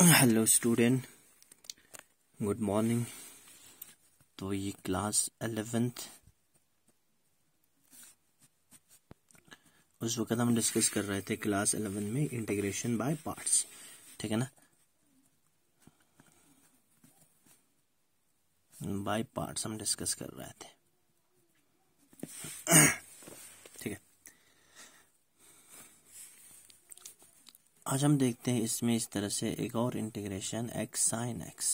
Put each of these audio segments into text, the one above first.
hello student good morning तो ये class eleventh उस वक्त हम डिस्कस कर रहे थे क्लास एलेवेंथ में इंटीग्रेशन बाय पार्ट्स ठीक है ना बाय पार्ट्स हम डिस्कस कर रहे थे आज हम देखते हैं इसमें इस तरह से एक और इंटीग्रेशन एक्स साइन एक्स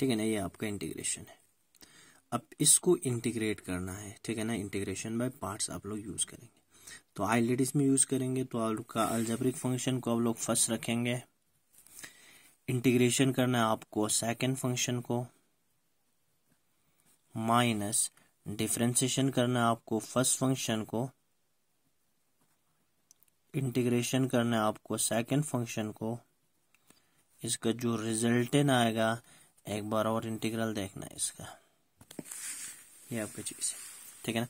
ठीक है ना ये आपका इंटीग्रेशन है अब इसको इंटीग्रेट करना है ठीक है ना इंटीग्रेशन बाय पार्ट्स आप लोग यूज करेंगे तो आई लेडीज में यूज करेंगे तो आप लोग का अल्जेब्रिक फंक्शन को आप लोग फर्स्ट रखेंगे इंटीग्रेशन करना है आपको सेकेंड फंक्शन को माइनस डिफ्रेंसिएशन करना है आपको फर्स्ट फंक्शन को इंटीग्रेशन करना है आपको सेकेंड फंक्शन को इसका जो रिजल्टेंट आएगा एक बार और इंटीग्रल देखना है इसका ये आपकी चीज़ है ठीक है ना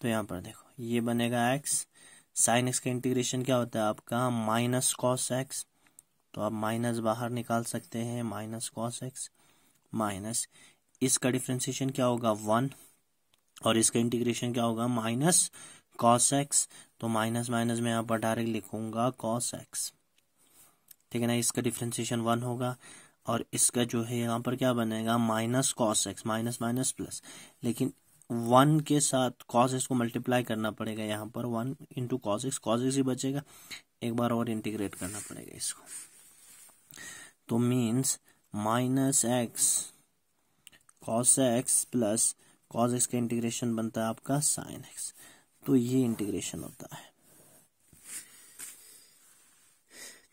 तो यहाँ पर देखो ये बनेगा एक्स साइन एक्स का इंटीग्रेशन क्या होता है आपका माइनस कॉस एक्स तो आप माइनस बाहर निकाल सकते हैं माइनस कॉस एक्स माइनस इसका डिफ्रेंसिएशन क्या होगा वन और इसका इंटीग्रेशन क्या होगा माइनस कॉस एक्स तो माइनस माइनस में यहाँ पर डायरेक्ट लिखूंगा कॉस एक्स ठीक है ना इसका डिफ्रेंसिएशन वन होगा और इसका जो है यहाँ पर क्या बनेगा minus cos x minus minus plus लेकिन वन के साथ कॉस एक्स को मल्टीप्लाई करना पड़ेगा यहाँ पर one into cos x cos x ही बचेगा एक बार और इंटीग्रेट करना पड़ेगा इसको तो means minus x cos x plus cos x का इंटीग्रेशन बनता है आपका साइन एक्स तो ये इंटीग्रेशन होता है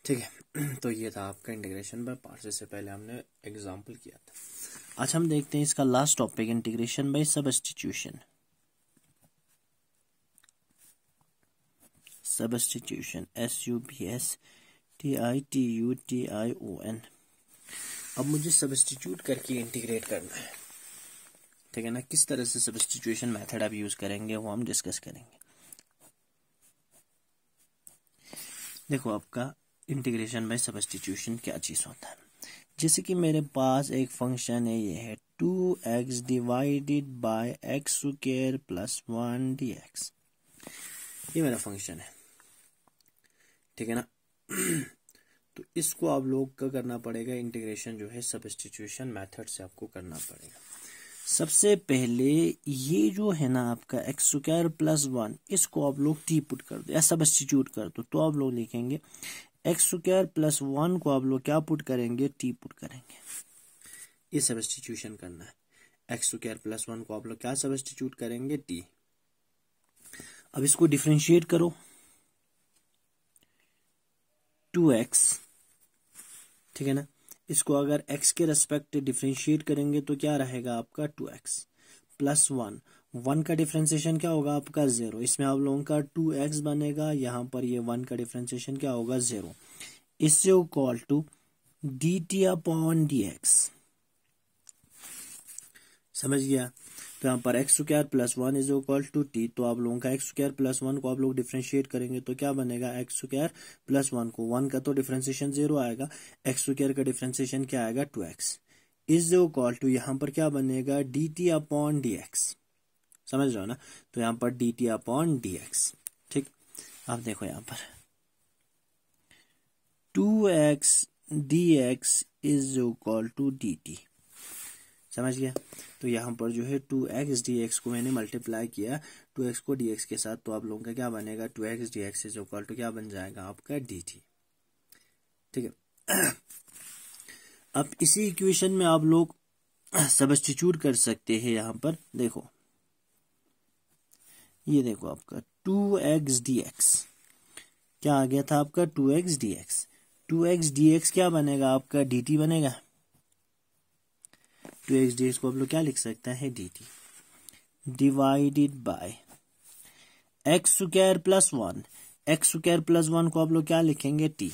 ठीक है तो ये था आपका इंटीग्रेशन बाय पार्ट्स इससे पहले हमने एग्जांपल किया था अच्छा हम देखते हैं इसका last topic integration by substitution substitution S U P S T I T U T I O N अब मुझे सबस्टिट्यूट करके इंटीग्रेट करना है ठीक है ना किस तरह से सब्सटीट्यूशन मेथड आप यूज करेंगे वो हम डिस्कस करेंगे देखो आपका इंटीग्रेशन में सब्सटीट्यूशन क्या चीज होता है जैसे कि मेरे पास एक फंक्शन है ये है two x divided by x square plus one d x ये मेरा फंक्शन है ठीक है ना तो इसको आप लोग का करना पड़ेगा इंटीग्रेशन जो है सब्सटीट्यूशन मेथड से आपको करना पड़ेगा सबसे पहले ये जो है ना आपका एक्स स्क्वायर प्लस वन इसको आप लोग टी पुट कर दो या सबस्टिट्यूट कर दो तो आप लोग लिखेंगे एक्स स्क्वायर प्लस वन को आप लोग क्या पुट करेंगे टी पुट करेंगे ये सबस्टिट्यूशन करना है एक्स स्क्वायर प्लस वन को आप लोग क्या सबस्टिट्यूट करेंगे टी अब इसको डिफ्रेंशिएट करो टू एक्स ठीक है ना इसको अगर x के रेस्पेक्ट डिफ्रेंशिएट करेंगे तो क्या रहेगा आपका two x plus one one का डिफ्रेंसिएशन क्या होगा आपका जीरो इसमें आप लोगों का टू एक्स बनेगा यहाँ पर ये वन का डिफ्रेंसिएशन क्या होगा जीरो इससे call to d t upon d x समझ गया तो यहाँ पर x square plus one is equal to t तो आप लोगों का एक्स स्क्र प्लस वन को आप लोग डिफ्रेंशिएट करेंगे तो क्या बनेगा एक्स स्क्र प्लस वन को वन का तो डिफ्रेंसिएशन जीरो आएगा एक्स स्क्र का डिफ्रेंसिएशन क्या आएगा two x is equal to यहाँ पर क्या बनेगा d t upon d x समझ रहे हो ना तो यहाँ पर d t upon d x ठीक आप देखो यहाँ पर two x d x is equal to d t समझ गया तो यहाँ पर जो है टू एक्स डी एक्स को मैंने मल्टीप्लाई किया टू एक्स को डी एक्स के साथ तो आप लोगों का क्या बनेगा two x d x is equal to क्या बन जाएगा आपका डी टी ठीक है अब इसी इक्वेशन में आप लोग सबस्टिट्यूट कर सकते हैं यहाँ पर देखो ये देखो आपका टू एक्स डी एक्स क्या आ गया था आपका two x d x two x d x क्या बनेगा आपका डी टी बनेगा टू एक्स डी को आप लोग क्या लिख सकते हैं d t divided by x square plus one x square plus one को आप लोग क्या लिखेंगे टी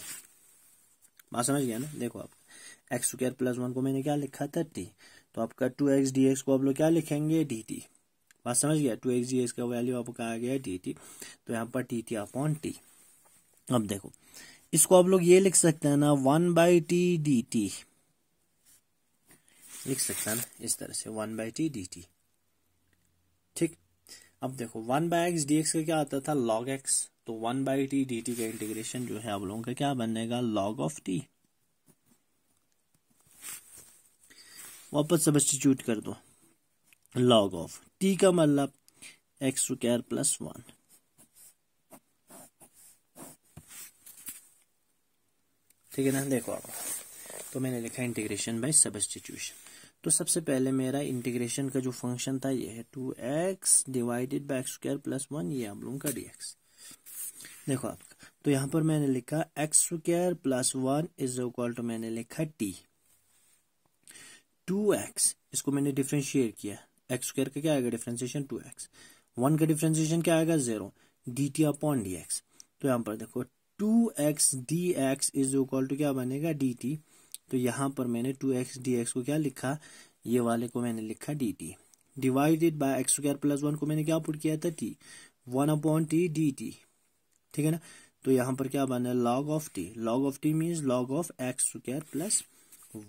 बात समझ गया ना देखो आप एक्स स्क्र प्लस वन को मैंने क्या लिखा था टी तो आपका टू एक्स डी को आप लोग क्या लिखेंगे डी टी बात समझ गया टू एक्स डी एक्स का वैल्यू आपको आ गया डी टी तो यहाँ पर टी टी अपॉन टी अब देखो इसको आप लोग ये लिख सकते हैं ना one by t d t लिख सकता है इस तरह से one by t d t ठीक अब देखो one by x d x का क्या आता था लॉग एक्स तो one by t d t का इंटीग्रेशन जो है आप लोगों का क्या बनेगा लॉग ऑफ टी वापस सबस्टिट्यूट कर दो लॉग ऑफ टी का मतलब एक्स स्क्वायर प्लस वन ठीक है ना देखो आप तो मैंने लिखा इंटीग्रेशन बाय सब्सटीट्यूशन तो सबसे पहले मेरा इंटीग्रेशन का जो फंक्शन था ये है two x divided by x square plus one ये आप लोगों का डी देखो आप तो यहां पर मैंने लिखा x square plus one is equal to मैंने लिखा टी टू एक्स इसको मैंने डिफ्रेंशिएट किया एक्स स्क्वायर का क्या आएगा डिफ्रेंसिएशन टू एक्स वन का डिफ्रेंसिएशन क्या आएगा zero d t upon d x तो यहां पर देखो two x d x is equal to क्या बनेगा डी टी तो यहाँ पर मैंने टू एक्स डी एक्स को क्या लिखा ये वाले को मैंने लिखा d t divided by x square plus one को मैंने क्या पुट किया था t one upon t d t ठीक है ना तो यहाँ पर क्या बना log of t log of t means log of x square plus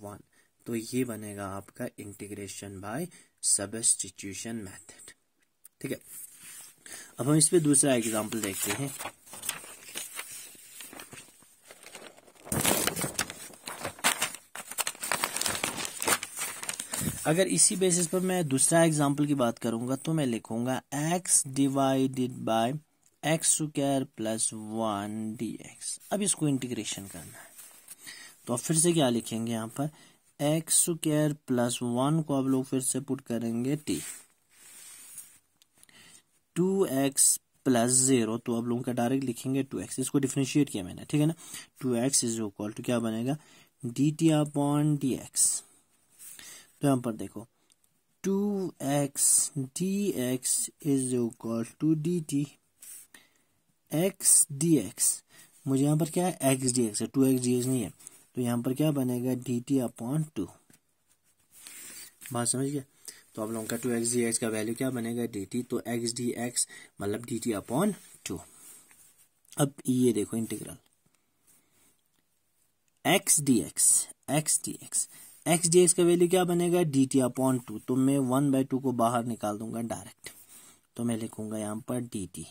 one तो ये बनेगा आपका इंटीग्रेशन बाय सबस्टिट्यूशन मेथड ठीक है अब हम इस पे दूसरा एग्जाम्पल देखते हैं अगर इसी बेसिस पर मैं दूसरा एग्जाम्पल की बात करूंगा तो मैं लिखूंगा x divided by x square plus one d x अब इसको इंटीग्रेशन करना है तो फिर से क्या लिखेंगे यहाँ पर एक्स स्क्र प्लस वन को अब लोग फिर से पुट करेंगे t two x plus zero तो अब लोगों का डायरेक्ट लिखेंगे टू एक्स इसको डिफ्रेंशिएट किया मैंने ठीक है ना two x is equal to क्या बनेगा d t upon d x तो यहाँ पर देखो two x d x is equal to d t x d x मुझे यहाँ पर क्या है एक्स डी एक्स है टू एक्स डी एक्स नहीं है तो यहाँ पर क्या बनेगा डी टी अपॉन टू बात समझ गया तो आप लोगों का टू एक्स डी एक्स का वैल्यू क्या बनेगा डी टी तो एक्स डी एक्स मतलब डी टी अपॉन टू अब ये देखो integral x d x x d x x d x का वैल्यू क्या बनेगा डी टी अपॉन टू तो मैं वन बाई टू को बाहर निकाल दूंगा डायरेक्ट तो मैं लिखूंगा यहाँ पर डी टी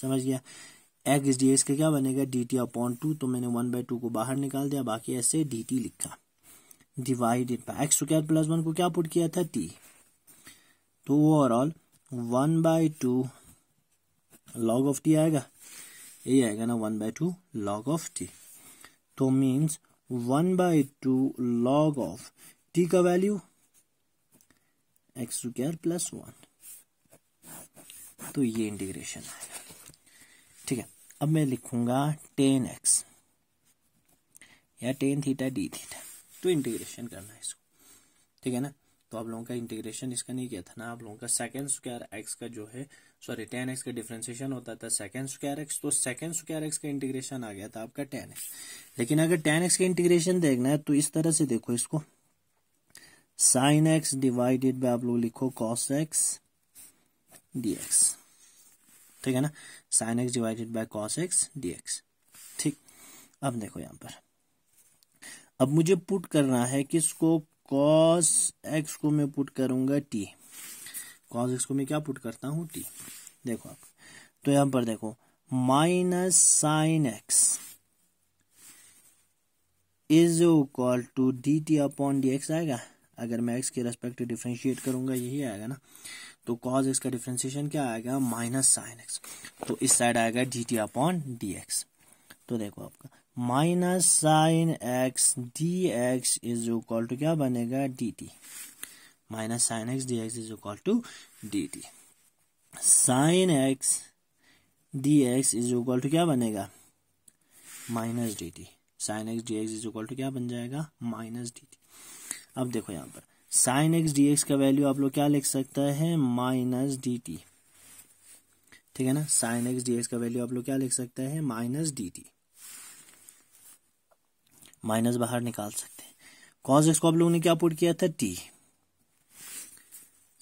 समझ गया एक्स डी एक्स का क्या बनेगा डी टी अपॉन टू तो मैंने वन बाई टू को बाहर निकाल दिया बाकी ऐसे डी टी लिखा divided by x square plus one को क्या पुट किया था टी तो overall one by two log of t आएगा यही आएगा ना one by two log of t तो means one by two log of t का value x square plus one तो ये इंटीग्रेशन है ठीक है अब मैं लिखूंगा टेन एक्स या टेन थीटा डी थीटा तो इंटीग्रेशन करना है इसको ठीक है ना तो आप लोगों का इंटीग्रेशन इसका नहीं किया था ना आप लोगों का सेकेंड स्क्वायर एक्स का जो है सॉरी टेन एक्स का डिफ्रेंसिएशन होता था सेकेंड स्क्वायर एक्स तो सेकेंड स्क्वायर एक्स का इंटीग्रेशन आ गया था आपका टेन एक्स लेकिन अगर टेन एक्स का इंटीग्रेशन देखना है तो इस तरह से देखो इसको साइन एक्स डिवाइडेड बाय आप लोग लिखो कॉस एक्स डी एक्स ठीक है ना sine x divided by cos x d x ठीक अब देखो यहां पर अब मुझे पुट करना है किसको कॉस एक्स को मैं पुट करूंगा टी कॉस एक्स को मैं क्या पुट करता हूँ टी देखो आप तो यहां पर देखो minus sine x is equal to d t upon d x आएगा अगर मैं एक्स के रेस्पेक्ट डिफ्रेंशिएट करूंगा यही आएगा ना तो कॉज एक्स का डिफ्रेंशिएशन क्या आएगा माइनस साइन एक्स तो इस साइड आएगा d t upon d x तो देखो आपका minus sine x d x is equal to क्या बनेगा d t minus sine x d x is equal to d t sine x d x is equal to क्या बनेगा minus d t sine x d x is equal to क्या बन जाएगा minus d T अब देखो यहां पर sine x d x का वैल्यू आप लोग क्या लिख सकता है माइनस डी टी ठीक है ना साइन एक्स डी एक्स का वैल्यू आप लोग क्या लिख सकते हैं माइनस डी टी माइनस बाहर निकाल सकते हैं कॉस एक्स को आप लोगों ने क्या पुट किया था टी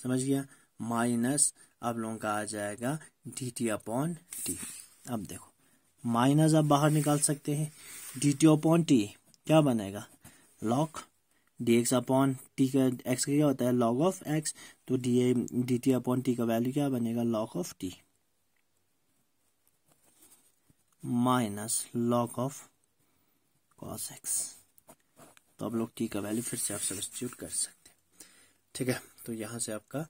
समझ गया माइनस आप लोगों का आ जाएगा डी टी अपॉन टी अब देखो माइनस आप बाहर निकाल सकते हैं डी टी अपॉन टी क्या बनेगा log d x upon t का एक्स का क्या होता है लॉग ऑफ एक्स तो d a d t upon t का वैल्यू क्या बनेगा log of t minus log of cos x तो आप लोग टी का वैल्यू फिर से आप सब्सिट्यूट कर सकते हैं ठीक है तो यहाँ से आपका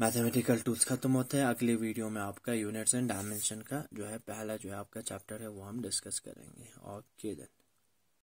मैथमेटिकल टूल्स खत्म होता है अगले वीडियो में आपका यूनिट्स एंड डायमेंशन का जो है पहला जो है आपका चैप्टर है वो हम डिस्कस करेंगे ओके देन